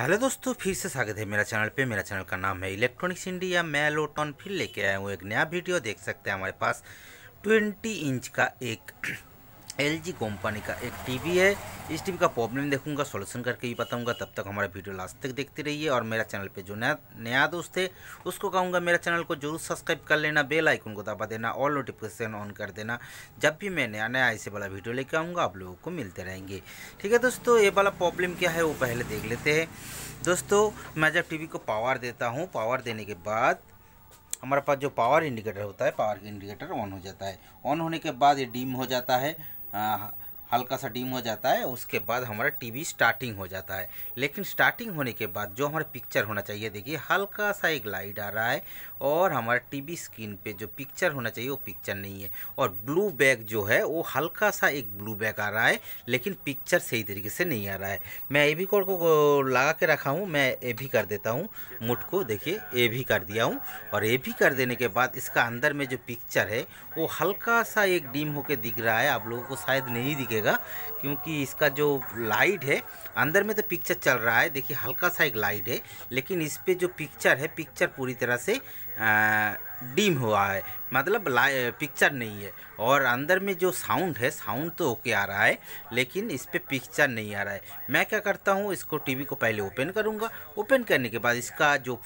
hello दोस्तों फिर से स्वागत है मेरा चैनल पे मेरा चैनल का नाम है इलेक्ट्रॉनिक्स इंडिया मैं लोटॉन फिर लेके आया हूँ एक नया वीडियो देख सकते हैं हमारे पास 20 इंच का एक एलजी कंपनी का एक टीवी है इस टीवी का प्रॉब्लम देखूंगा सॉल्यूशन करके भी बताऊंगा तब तक हमारा वीडियो लास्ट तक देखते रहिए और मेरा चैनल पे जो नया नया दोस्त है उसको कहूँगा मेरा चैनल को जरूर सब्सक्राइब कर लेना बेल आइकन को दबा देना और नोटिफिकेशन ऑन कर देना जब भी मैं नया नया ऐसे वाला वीडियो लेके आऊँगा आप लोगों को मिलते रहेंगे ठीक है दोस्तों ये वाला प्रॉब्लम क्या है वो पहले देख लेते हैं दोस्तों मैं जब टी को पावर देता हूँ पावर देने के बाद हमारे पास जो पावर इंडिकेटर होता है पावर इंडिकेटर ऑन हो जाता है ऑन होने के बाद ये डीम हो जाता है 啊。हल्का सा डिम हो जाता है उसके बाद हमारा टीवी स्टार्टिंग हो जाता है लेकिन स्टार्टिंग होने के बाद जो हमारा पिक्चर होना चाहिए देखिए हल्का सा एक लाइट आ रहा है और हमारा टीवी स्क्रीन पे जो पिक्चर होना चाहिए वो पिक्चर नहीं है और ब्लू बैग जो है वो हल्का सा एक ब्लू बैग आ रहा है लेकिन पिक्चर सही तरीके से नहीं आ रहा है मैं ए भी कोड को लगा के रखा हूँ मैं ए भी कर देता हूँ मुठ को देखिए ए भी कर दिया हूँ और ए भी कर देने के बाद इसका अंदर में जो पिक्चर है वो हल्का सा एक डिम होकर दिख रहा है आप लोगों को शायद नहीं दिखेगा दीजिएगा क्योंकि इसका जो लाइट है अंदर में तो पिक्चर चल रहा है देखिए हल्का सा एक लाइट है लेकिन इस पर जो पिक्चर है पिक्चर पूरी तरह से डिम हुआ है मतलब पिक्चर नहीं है और अंदर में जो साउंड है साउंड तो ओके आ रहा है लेकिन इस पर पिक्चर नहीं आ रहा है मैं क्या करता हूँ इसको टीवी को पहले ओपन करूँगा ओपन करने के बाद इसका जो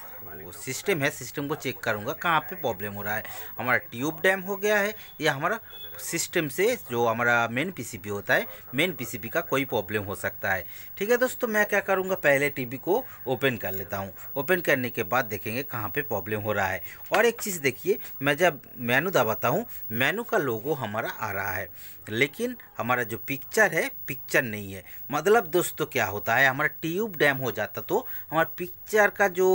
वो सिस्टम है सिस्टम को चेक करूँगा कहाँ पे प्रॉब्लम हो रहा है हमारा ट्यूब डैम हो गया है या हमारा सिस्टम से जो हमारा मेन पीसीबी होता है मेन पीसीबी का कोई प्रॉब्लम हो सकता है ठीक है दोस्तों मैं क्या करूँगा पहले टीवी को ओपन कर लेता हूँ ओपन करने के बाद देखेंगे कहाँ पे प्रॉब्लम हो रहा है और एक चीज़ देखिए मैं जब मेनू दबाता हूँ मेनू का लोगो हमारा आ रहा है लेकिन हमारा जो पिक्चर है पिक्चर नहीं है मतलब दोस्तों क्या होता है हमारा ट्यूब डैम हो जाता तो हमारा पिक्चर का जो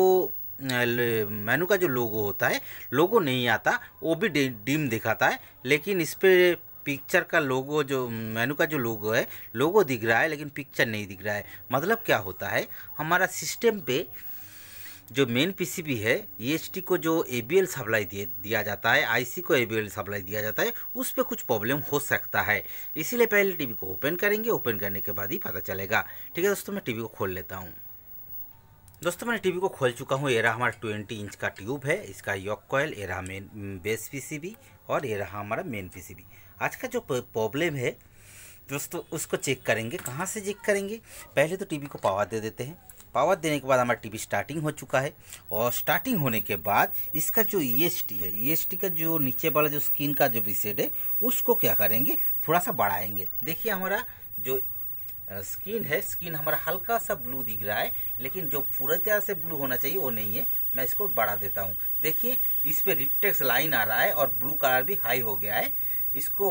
मेनू का जो लोगो होता है लोगो नहीं आता वो भी डिम दिखाता है लेकिन इस पर पिक्चर का लोगो जो मेनू का जो लोगो है लोगो दिख रहा है लेकिन पिक्चर नहीं दिख रहा है मतलब क्या होता है हमारा सिस्टम पे जो मेन पीसीबी है ई e को जो ए एल सप्लाई दिया जाता है आईसी को एल सप्लाई दिया जाता है उस पर कुछ प्रॉब्लम हो सकता है इसीलिए पहले टीवी को ओपन करेंगे ओपन करने के बाद ही पता चलेगा ठीक है दोस्तों मैं टीवी को खोल लेता हूँ दोस्तों मैंने टीवी को खोल चुका हूँ ये रहा हमारा ट्वेंटी इंच का ट्यूब है इसका यॉक कॉयल ये रहा मेन बेस पीसीबी और ये रहा हमारा मेन पीसीबी आज का जो प्रॉब्लम है दोस्तों उसको चेक करेंगे कहाँ से चेक करेंगे पहले तो टीवी को पावर दे देते हैं पावर देने के बाद हमारा टीवी स्टार्टिंग हो चुका है और स्टार्टिंग होने के बाद इसका जो ई e है ई e का जो नीचे वाला जो स्क्रीन का जो बिसेड है उसको क्या करेंगे थोड़ा सा बढ़ाएंगे देखिए हमारा जो स्किन है स्किन हमारा हल्का सा ब्लू दिख रहा है लेकिन जो पूरी तरह से ब्लू होना चाहिए वो नहीं है मैं इसको बढ़ा देता हूँ देखिए इस पर रिटेक्स लाइन आ रहा है और ब्लू कलर भी हाई हो गया है इसको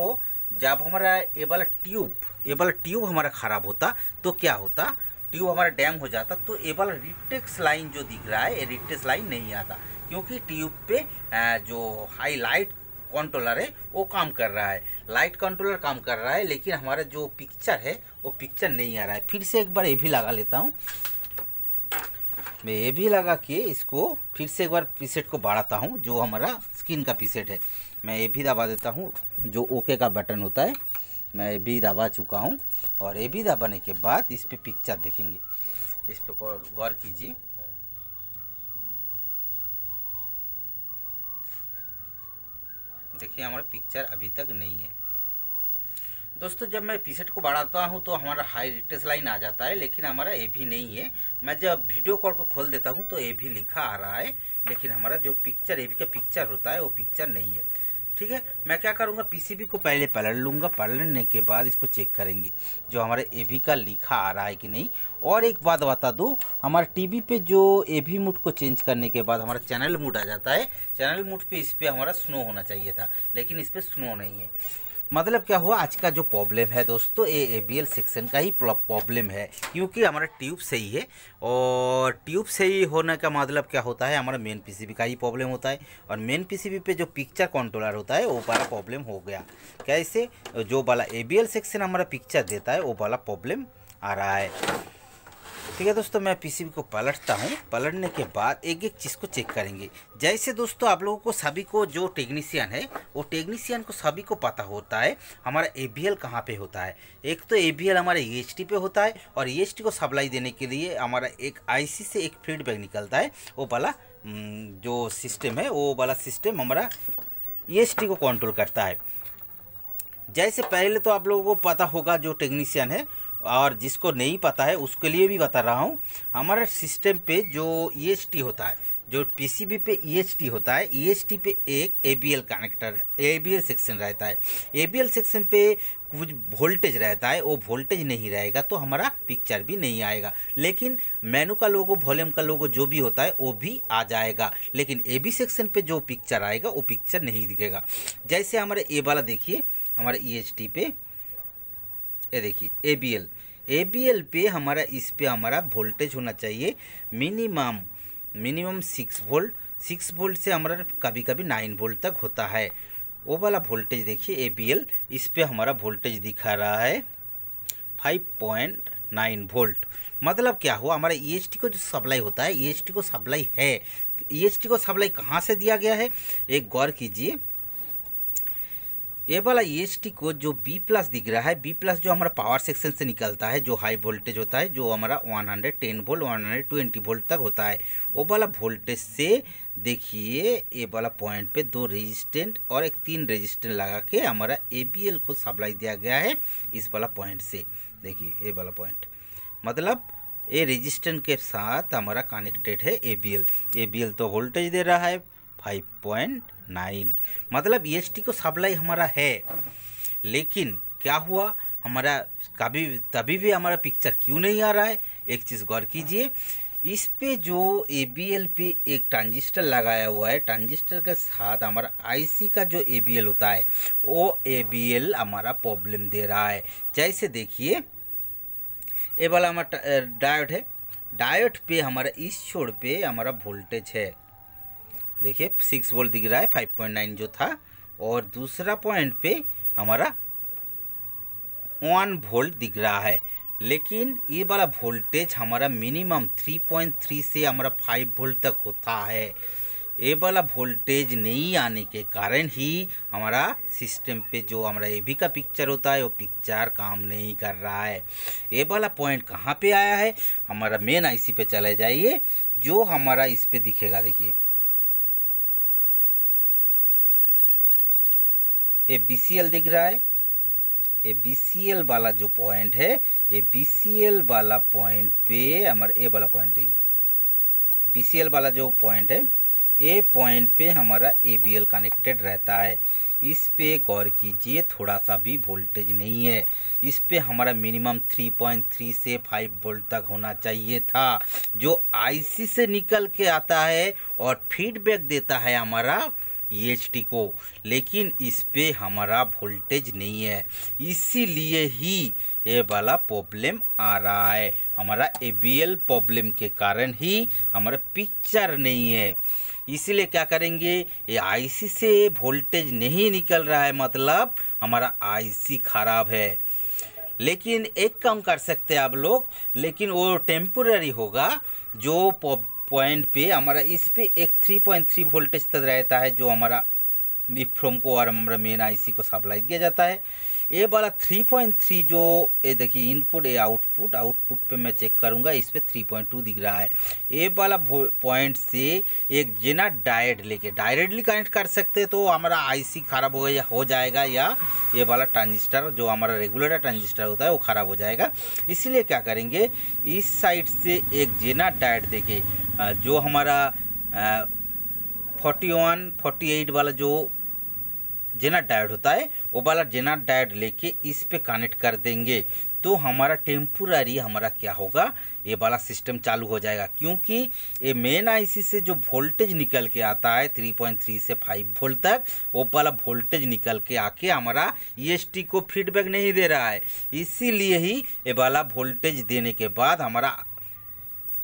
जब हमारा ये वाला ट्यूब ये वाला ट्यूब हमारा ख़राब होता तो क्या होता ट्यूब हमारा डैम हो जाता तो ये वाला रिटेक्स लाइन जो दिख रहा है ये रिटेक्स लाइन नहीं आता क्योंकि ट्यूब पे जो हाईलाइट कंट्रोलर है वो काम कर रहा है लाइट कंट्रोलर काम कर रहा है लेकिन हमारा जो पिक्चर है वो पिक्चर नहीं आ रहा है फिर से एक बार ये भी लगा लेता हूँ मैं ये भी लगा के इसको फिर से एक बार पीसेट को बढ़ाता हूँ जो हमारा स्क्रीन का पीसेट है मैं ये भी दबा देता हूँ जो ओके का बटन होता है मैं ये भी दबा चुका हूँ और ये भी दबाने के बाद इस पर पिक्चर देखेंगे इस पर गौर कीजिए देखिए हमारा पिक्चर अभी तक नहीं है दोस्तों जब मैं पीसेट को बढ़ाता हूँ तो हमारा हाई रिटेस लाइन आ जाता है लेकिन हमारा ए भी नहीं है मैं जब वीडियो कॉल को खोल देता हूँ तो ए भी लिखा आ रहा है लेकिन हमारा जो पिक्चर ए भी का पिक्चर होता है वो पिक्चर नहीं है ठीक है मैं क्या करूँगा पीसीबी को पहले पलट लूँगा पलटने के बाद इसको चेक करेंगे जो हमारे ए का लिखा आ रहा है कि नहीं और एक बात बता दूँ हमारे टीवी पे जो ए मूड को चेंज करने के बाद हमारा चैनल मूड आ जाता है चैनल मूड पे इस पर हमारा स्नो होना चाहिए था लेकिन इस पर स्नो नहीं है मतलब क्या हुआ आज का जो प्रॉब्लम है दोस्तों ये ए बी एल सेक्शन का ही प्रॉब्लम है क्योंकि हमारा ट्यूब सही है और ट्यूब सही होने का मतलब क्या होता है हमारा मेन पीसीबी का ही प्रॉब्लम होता है और मेन पीसीबी पे जो पिक्चर कंट्रोलर होता है वो वाला प्रॉब्लम हो गया कैसे जो वाला ए बी एल सेक्शन हमारा पिक्चर देता है वो वाला प्रॉब्लम आ रहा है ठीक है दोस्तों मैं पीसीबी को पलटता हूँ पलटने के बाद एक एक चीज़ को चेक करेंगे जैसे दोस्तों आप लोगों को सभी को जो टेक्नीशियन है वो टेक्नीशियन को सभी को पता होता है हमारा ए बी एल कहाँ पर होता है एक तो ए बी एल हमारे ई एच टी पे होता है और ई एच टी को सप्लाई देने के लिए हमारा एक आई सी से एक फीडबैक निकलता है वो वाला जो सिस्टम है वो वाला सिस्टम हमारा ई एच टी को कंट्रोल करता है जैसे पहले तो आप लोगों को पता होगा जो टेक्नीशियन है और जिसको नहीं पता है उसके लिए भी बता रहा हूँ हमारे सिस्टम पे जो ई e होता है जो पीसीबी पे ई e होता है ई e पे एक ए कनेक्टर ए सेक्शन रहता है ए सेक्शन पे कुछ वोल्टेज रहता है वो वोल्टेज नहीं रहेगा तो हमारा पिक्चर भी नहीं आएगा लेकिन मेनू का लोगो वॉल्यूम का लोगो जो भी होता है वो भी आ जाएगा लेकिन ए बी सेक्शन पे जो पिक्चर आएगा वो पिक्चर नहीं दिखेगा जैसे हमारे ए वाला देखिए हमारे ई पे ये देखिए A B L A B L पे हमारा इस पे हमारा वोल्टेज होना चाहिए minimum minimum six volt six volt से हमारा कभी कभी नाइन वोल्ट तक होता है वो वाला वोल्टेज देखिए ए बी एल इस पर हमारा वोल्टेज दिखा रहा है फाइव पॉइंट नाइन वोल्ट मतलब क्या हुआ हमारा ई e को जो सप्लाई होता है ई e को सप्लाई है ई e को सप्लाई कहाँ से दिया गया है एक गौर कीजिए ए वाला ई e एस टी को जो बी प्लस दिख रहा है बी प्लस जो हमारा पावर सेक्शन से निकलता है जो हाई वोल्टेज होता है जो हमारा 110 वोल्ट 120 वोल्ट तक होता है वो वाला वोल्टेज से देखिए ए वाला पॉइंट पे दो रेजिस्टेंट और एक तीन रेजिस्टेंट लगा के हमारा ए को सप्लाई दिया गया है इस वाला पॉइंट से देखिए ए वाला पॉइंट मतलब ए रेजिस्टेंट के साथ हमारा कनेक्टेड है ए बी तो वोल्टेज दे रहा है फाइव पॉइंट नाइन मतलब ई e को सप्लाई हमारा है लेकिन क्या हुआ हमारा कभी तभी भी हमारा पिक्चर क्यों नहीं आ रहा है एक चीज़ गौर कीजिए इस पे जो ए पे एक ट्रांजिस्टर लगाया हुआ है ट्रांजिस्टर के साथ हमारा आईसी का जो ए होता है वो ए हमारा प्रॉब्लम दे रहा है जैसे देखिए ये वाला हमारा डायोड है डायोड पे हमारा इस छोर पे हमारा वोल्टेज है देखिए सिक्स वोल्ट दिख रहा है फाइव पॉइंट नाइन जो था और दूसरा पॉइंट पे हमारा वन वोल्ट दिख रहा है लेकिन ये वाला वोल्टेज हमारा मिनिमम थ्री पॉइंट थ्री से हमारा फाइव वोल्ट तक होता है ये वाला वोल्टेज नहीं आने के कारण ही हमारा सिस्टम पे जो हमारा ए का पिक्चर होता है वो पिक्चर काम नहीं कर रहा है ये वाला पॉइंट कहाँ पे आया है हमारा मेन आईसी पे चले जाइए जो हमारा इस पे दिखेगा देखिए ए बी दिख रहा है ए बी वाला जो पॉइंट है ए बी वाला पॉइंट पे हमारा ए वाला पॉइंट देखिए बी वाला जो पॉइंट है ए पॉइंट पे हमारा ए बी एल कनेक्टेड रहता है इस पे गौर कीजिए थोड़ा सा भी वोल्टेज नहीं है इस पे हमारा मिनिमम 3.3 से 5 वोल्ट तक होना चाहिए था जो आईसी से निकल के आता है और फीडबैक देता है हमारा ई e को लेकिन इस पर हमारा वोल्टेज नहीं है इसीलिए ही ये वाला प्रॉब्लम आ रहा है हमारा ए प्रॉब्लम के कारण ही हमारा पिक्चर नहीं है इसीलिए क्या करेंगे ये आईसी से वोल्टेज नहीं निकल रहा है मतलब हमारा आईसी खराब है लेकिन एक काम कर सकते हैं आप लोग लेकिन वो टेम्पोरेरी होगा जो पॉइंट पे हमारा इस पे एक थ्री पॉइंट थ्री वोल्टेज तक रहता है जो हमारा फ्रोम को और हमारा मेन आईसी को सप्लाई दिया जाता है ये वाला थ्री पॉइंट थ्री जो ये देखिए इनपुट ए आउटपुट आउटपुट पे मैं चेक करूँगा इस पर थ्री पॉइंट टू दिख रहा है ये वाला पॉइंट से एक जेना डायरेक्ट लेके डायरेक्टली कनेक्ट कर सकते तो हमारा आईसी खराब हो या हो जाएगा या ये वाला ट्रांजिस्टर जो हमारा रेगुलेटर ट्रांजिस्टर होता है वो ख़राब हो जाएगा इसीलिए क्या करेंगे इस साइड से एक जेना डायट देके जो हमारा फोर्टी वन फोर्टी एट वाला जो जेनर डायड होता है वो वाला जेनर डायड लेके इस पे कनेक्ट कर देंगे तो हमारा टेम्पोरारी हमारा क्या होगा ये वाला सिस्टम चालू हो जाएगा क्योंकि ये मेन आईसी से जो वोल्टेज निकल के आता है 3.3 से 5 वोल्ट तक वो वाला वोल्टेज निकल के आके हमारा ई e को फीडबैक नहीं दे रहा है इसीलिए ही ये वाला वोल्टेज देने के बाद हमारा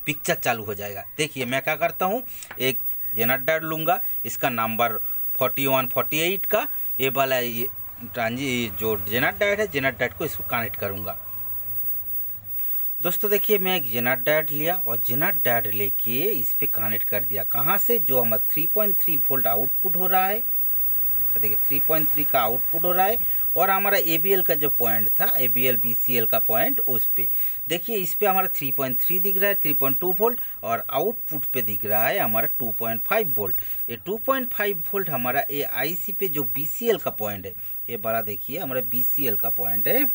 पिक्चर चालू हो जाएगा देखिए मैं क्या करता हूँ एक जेनाडर लूँगा इसका number forty one forty eight का ये वाला ये ट्रांजी जो जेनर डाइट है जेनर डाइट को इसको कनेक्ट करूँगा दोस्तों देखिए मैं एक जेनर डाइट लिया और जेनर डाइट लेके इस पर कनेक्ट कर दिया कहाँ से जो हमारा three point three volt output हो रहा है तो देखिए थ्री पॉइंट थ्री का आउटपुट हो रहा है और हमारा ए का जो पॉइंट था ए बी का पॉइंट उस पर देखिए इस पर हमारा 3.3 दिख रहा है 3.2 वोल्ट और आउटपुट पे दिख रहा है हमारा 2.5 वोल्ट ये 2.5 वोल्ट हमारा ए आई पे जो बी का पॉइंट है ये बड़ा देखिए हमारा बी का पॉइंट है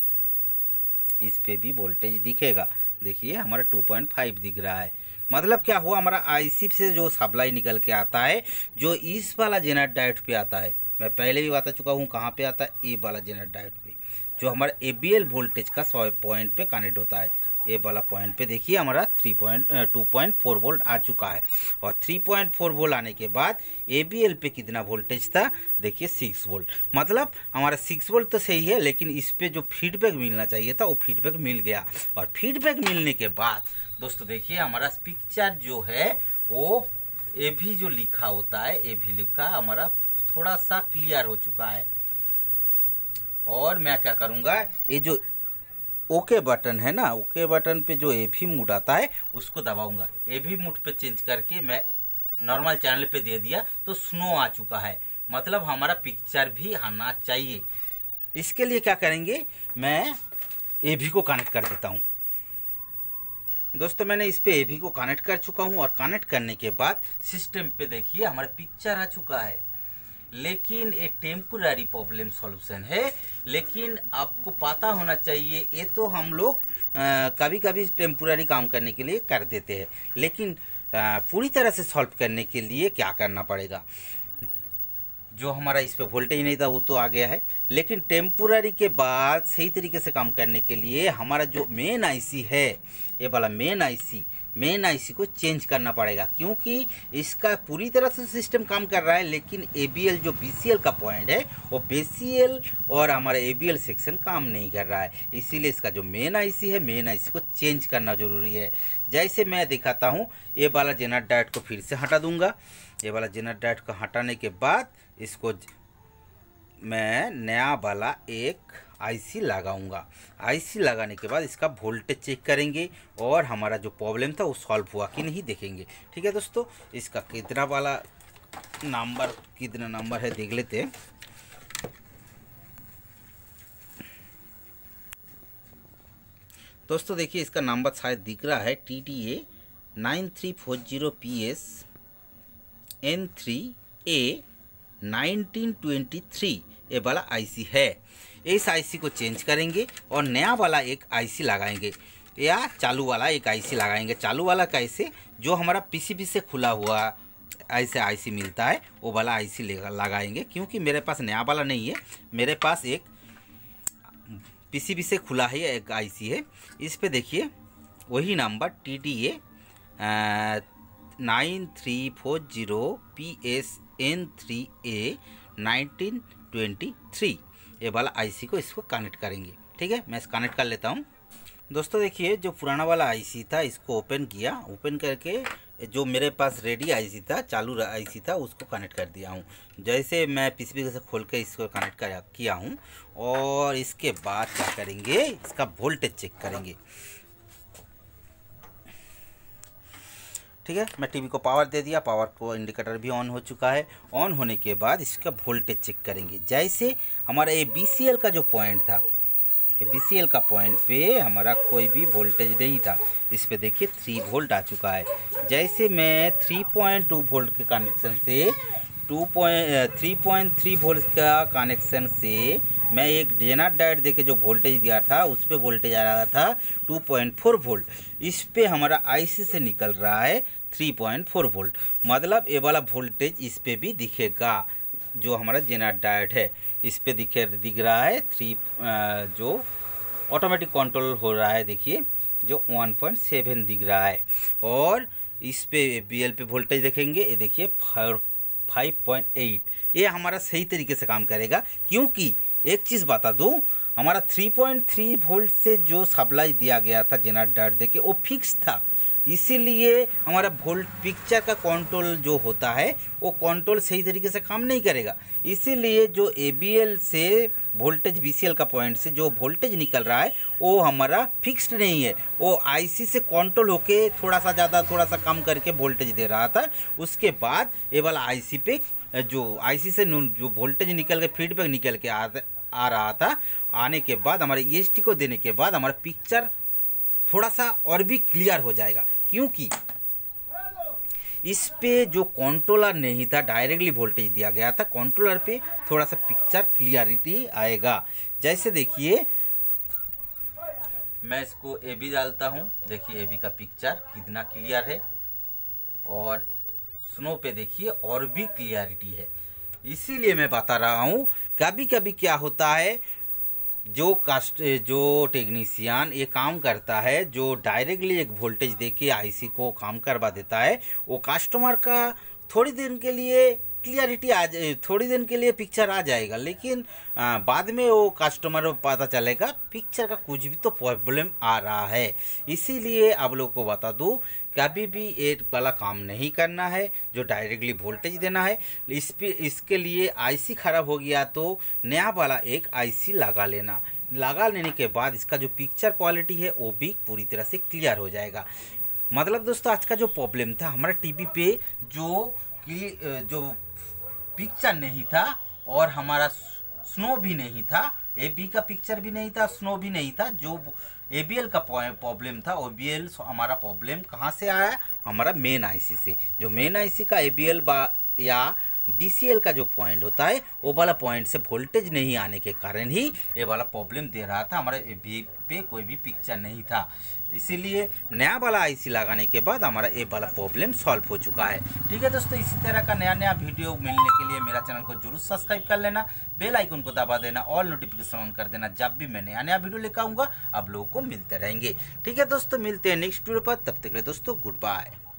इस पर भी वोल्टेज दिखेगा देखिए हमारा 2.5 दिख रहा है मतलब क्या हुआ हमारा आईसी से जो सप्लाई निकल के आता है जो इस वाला जेनर डाइट पे आता है मैं पहले भी बता चुका हूँ कहाँ पे आता है ए वाला जेनर डायोड पे जो हमारा ए बी एल वोल्टेज का सौ पॉइंट पे कनेक्ट होता है ए वाला पॉइंट पे देखिए हमारा three point two point four volt आ चुका है और थ्री पॉइंट फोर वोल्ट आने के बाद ए बी एल पे कितना वोल्टेज था देखिए सिक्स वोल्ट मतलब हमारा सिक्स वोल्ट तो सही है लेकिन इस पर जो फीडबैक मिलना चाहिए था वो फीडबैक मिल गया और फीडबैक मिलने के बाद दोस्तों देखिए हमारा पिक्चर जो है वो ए भी जो लिखा होता है ए भी लिखा हमारा थोड़ा सा क्लियर हो चुका है और मैं क्या करूँगा ये जो ओके बटन है ना ओके बटन पे जो ए भी मूड आता है उसको दबाऊंगा ए भी मूड पे चेंज करके मैं नॉर्मल चैनल पे दे दिया तो स्नो आ चुका है मतलब हमारा पिक्चर भी आना चाहिए इसके लिए क्या करेंगे मैं ए भी को कनेक्ट कर देता हूँ दोस्तों मैंने इस पर ए भी को कनेक्ट कर चुका हूँ और कनेक्ट करने के बाद सिस्टम पे देखिए हमारा पिक्चर आ चुका है लेकिन एक टेम्पोरारी प्रॉब्लम सॉल्यूशन है लेकिन आपको पता होना चाहिए ये तो हम लोग कभी कभी टेम्पोरारी काम करने के लिए कर देते हैं लेकिन आ, पूरी तरह से सॉल्व करने के लिए क्या करना पड़ेगा जो हमारा इस पर वोल्टेज नहीं था वो तो आ गया है लेकिन टेम्पोरारी के बाद सही तरीके से काम करने के लिए हमारा जो मेन आईसी है ये वाला मेन आईसी मेन आईसी को चेंज करना पड़ेगा क्योंकि इसका पूरी तरह से सिस्टम काम कर रहा है लेकिन ए जो बी का पॉइंट है वो बी और हमारा ए सेक्शन काम नहीं कर रहा है इसीलिए इसका जो मेन आईसी है मेन आईसी को चेंज करना ज़रूरी है जैसे मैं दिखाता हूँ ये वाला जेनर डाइट को फिर से हटा दूँगा ये वाला जेनर डाइट को हटाने के बाद इसको मैं नया वाला एक आईसी लगाऊंगा आईसी लगाने के बाद इसका वोल्टेज चेक करेंगे और हमारा जो प्रॉब्लम था वो सॉल्व हुआ कि नहीं देखेंगे ठीक है दोस्तों इसका कितना वाला नंबर कितना नंबर है देख लेते हैं दोस्तों देखिए इसका नंबर शायद दिख रहा है T T A nine three four zero P S N three A nineteen twenty three ये वाला आईसी है इस आईसी को चेंज करेंगे और नया वाला एक आईसी लगाएंगे या चालू वाला एक आईसी लगाएंगे चालू वाला कैसे जो हमारा पीसीबी से खुला हुआ ऐसे आईसी मिलता है वो वाला आईसी लगाएंगे क्योंकि मेरे पास नया वाला नहीं है मेरे पास एक पीसीबी से खुला है एक आईसी है इस पर देखिए वही number T D A nine three four zero P S N three A nineteen twenty three ये वाला आईसी को इसको कनेक्ट करेंगे ठीक है मैं इस कनेक्ट कर लेता हूँ दोस्तों देखिए जो पुराना वाला आईसी था इसको ओपन किया ओपन करके जो मेरे पास रेडी आईसी था चालू आईसी था उसको कनेक्ट कर दिया हूँ जैसे मैं पीसीबी से खोल कर इसको कनेक्ट किया हूँ और इसके बाद क्या करेंगे इसका वोल्टेज चेक करेंगे ठीक है मैं टीवी को पावर दे दिया पावर को इंडिकेटर भी ऑन हो चुका है ऑन होने के बाद इसका वोल्टेज चेक करेंगे जैसे हमारा ये बी का जो पॉइंट था बी का पॉइंट पे हमारा कोई भी वोल्टेज नहीं था इस पर देखिए थ्री वोल्ट आ चुका है जैसे मैं थ्री पॉइंट टू वोल्ट के कनेक्शन से two point three point three volt का कनेक्शन से मैं एक जेनार डायट देके जो वोल्टेज दिया था उस पर वोल्टेज आ रहा था 2.4 वोल्ट इस पर हमारा आईसी से निकल रहा है थ्री पॉइंट फोर वोल्ट मतलब ये वाला वोल्टेज इस पर भी दिखेगा जो हमारा जेनर डायट है इस पर दिखे दिख रहा है थ्री जो ऑटोमेटिक कंट्रोल हो रहा है देखिए जो वन पॉइंट सेवन दिख रहा है और इस पे बी एल पे वोल्टेज देखेंगे ये देखिए फाइव पॉइंट एट ये हमारा सही तरीके से काम करेगा क्योंकि एक चीज़ बता दूँ हमारा थ्री पॉइंट थ्री वोल्ट से जो सप्लाई दिया गया था जेनर डायट देखिए वो फिक्स था इसीलिए हमारा वोल्ट पिक्चर का कंट्रोल जो होता है वो कंट्रोल सही तरीके से काम नहीं करेगा इसीलिए जो ए से वोल्टेज बी का पॉइंट से जो वोल्टेज निकल रहा है वो हमारा फिक्स्ड नहीं है वो आईसी से कंट्रोल होके थोड़ा सा ज़्यादा थोड़ा सा कम करके वोल्टेज दे रहा था उसके बाद ये वाला सी पे जो सी से जो वोल्टेज निकल के फीडबैक निकल के आ, आ रहा था आने के बाद हमारे ई e को देने के बाद हमारा पिक्चर थोड़ा सा और भी क्लियर हो जाएगा क्योंकि इस पे जो कंट्रोलर नहीं था डायरेक्टली वोल्टेज दिया गया था कंट्रोलर पे थोड़ा सा पिक्चर क्लियरिटी आएगा जैसे देखिए मैं इसको ए बी डालता हूँ देखिए ए बी का पिक्चर कितना क्लियर है और स्नो पे देखिए और भी क्लियरिटी है इसीलिए मैं बता रहा हूँ कभी कभी क्या होता है जो कास्ट जो टेक्नीसियन ये काम करता है जो डायरेक्टली एक वोल्टेज दे के आईसी को काम करवा देता है वो कस्टमर का थोड़ी देर के लिए क्लियरिटी आ जाए थोड़ी दिन के लिए पिक्चर आ जाएगा लेकिन आ, बाद में वो कस्टमर को पता चलेगा पिक्चर का कुछ भी तो प्रॉब्लम आ रहा है इसीलिए आप लोग को बता दूँ कभी भी ये वाला काम नहीं करना है जो डायरेक्टली वोल्टेज देना है इस पे इसके लिए आईसी ख़राब हो गया तो नया वाला एक आईसी लगा लेना लगा लेने के बाद इसका जो पिक्चर क्वालिटी है वो भी पूरी तरह से क्लियर हो जाएगा मतलब दोस्तों आज का जो प्रॉब्लम था हमारा टी पे जो जो पिक्चर नहीं था और हमारा स्नो भी नहीं था ए बी का पिक्चर भी नहीं था स्नो भी नहीं था जो ए का प्रॉब्लम था ओ बी हमारा प्रॉब्लम कहाँ से आया हमारा मेन आईसी से जो मेन आईसी का ए एल या बी का जो पॉइंट होता है वो वाला पॉइंट से वोल्टेज नहीं आने के कारण ही ये वाला प्रॉब्लम दे रहा था हमारे वी पे कोई भी पिक्चर नहीं था इसीलिए नया वाला आईसी लगाने के बाद हमारा ये वाला प्रॉब्लम सॉल्व हो चुका है ठीक है दोस्तों इसी तरह का नया नया वीडियो मिलने के लिए मेरा चैनल को जरूर सब्सक्राइब कर लेना बेल आइकन को दबा देना ऑल नोटिफिकेशन ऑन कर देना जब भी मैं नया नया वीडियो लेकर आऊँगा आप लोगों को मिलते रहेंगे ठीक है दोस्तों मिलते हैं नेक्स्ट वीडियो पर तब तक दोस्तों गुड बाय